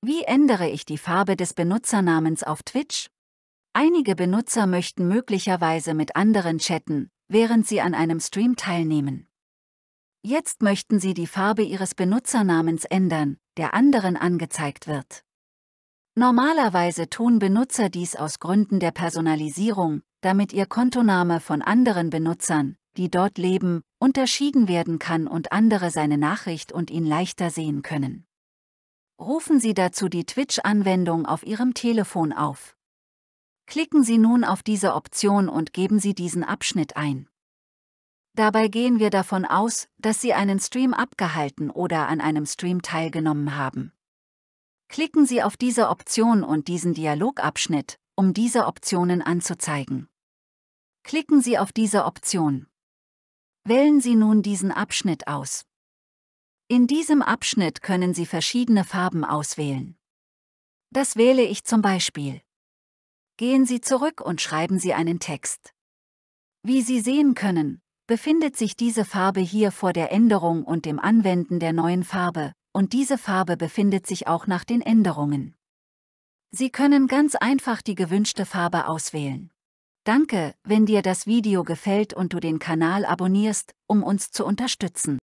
Wie ändere ich die Farbe des Benutzernamens auf Twitch? Einige Benutzer möchten möglicherweise mit anderen chatten, während sie an einem Stream teilnehmen. Jetzt möchten sie die Farbe ihres Benutzernamens ändern, der anderen angezeigt wird. Normalerweise tun Benutzer dies aus Gründen der Personalisierung, damit ihr Kontoname von anderen Benutzern, die dort leben, unterschieden werden kann und andere seine Nachricht und ihn leichter sehen können. Rufen Sie dazu die Twitch-Anwendung auf Ihrem Telefon auf. Klicken Sie nun auf diese Option und geben Sie diesen Abschnitt ein. Dabei gehen wir davon aus, dass Sie einen Stream abgehalten oder an einem Stream teilgenommen haben. Klicken Sie auf diese Option und diesen Dialogabschnitt, um diese Optionen anzuzeigen. Klicken Sie auf diese Option. Wählen Sie nun diesen Abschnitt aus. In diesem Abschnitt können Sie verschiedene Farben auswählen. Das wähle ich zum Beispiel. Gehen Sie zurück und schreiben Sie einen Text. Wie Sie sehen können, befindet sich diese Farbe hier vor der Änderung und dem Anwenden der neuen Farbe, und diese Farbe befindet sich auch nach den Änderungen. Sie können ganz einfach die gewünschte Farbe auswählen. Danke, wenn dir das Video gefällt und du den Kanal abonnierst, um uns zu unterstützen.